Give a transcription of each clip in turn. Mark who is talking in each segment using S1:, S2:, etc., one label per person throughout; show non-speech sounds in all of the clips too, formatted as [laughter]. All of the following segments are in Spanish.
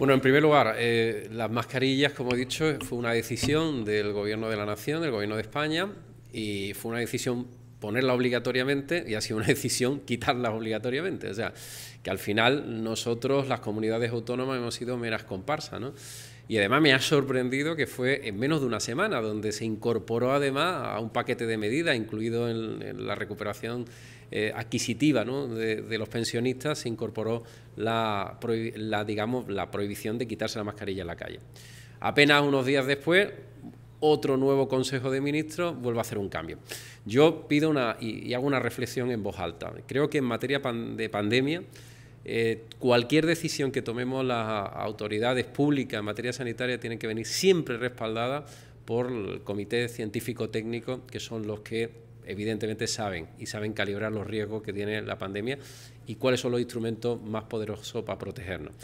S1: Bueno, en primer lugar, eh, las mascarillas, como he dicho, fue una decisión del Gobierno de la Nación, del Gobierno de España, y fue una decisión ponerla obligatoriamente y ha sido una [laughs] decisión quitarlas obligatoriamente. O sea, que al final nosotros, las comunidades autónomas, hemos sido meras comparsas, ¿no? Y además me ha sorprendido que fue en menos de una semana, donde se incorporó además a un paquete de medidas, incluido en, la recuperación eh, adquisitiva de, los pensionistas, se incorporó la, digamos, la prohibición de quitarse la mascarilla en la calle. Apenas unos días después, otro nuevo Consejo de Ministros vuelve a hacer un cambio. Yo pido una, y, hago una reflexión en voz alta. Creo que en materia de pandemia eh, cualquier decisión que tomemos las autoridades públicas en materia sanitaria tiene que venir siempre respaldada por el comité científico-técnico, que son los que evidentemente saben y saben calibrar los riesgos que tiene la pandemia y cuáles son los instrumentos más poderosos para protegernos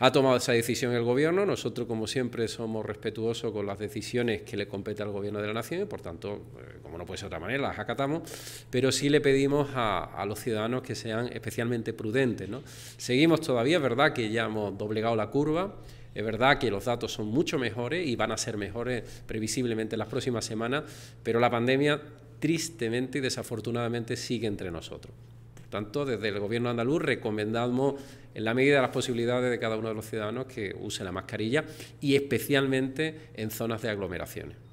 S1: ha tomado esa decisión el Gobierno. Nosotros, como siempre, somos respetuosos con las decisiones que le compete al Gobierno de la Nación y, por tanto, eh, como no puede ser de otra manera, las acatamos, pero sí le pedimos a, los ciudadanos que sean especialmente prudentes. Seguimos todavía, es verdad que ya hemos doblegado la curva. Es verdad que los datos son mucho mejores y van a ser mejores previsiblemente en las próximas semanas, pero la pandemia tristemente y desafortunadamente sigue entre nosotros. Por tanto, desde el gobierno andaluz recomendamos en la medida de las posibilidades de cada uno de los ciudadanos que use la mascarilla y especialmente en zonas de aglomeraciones.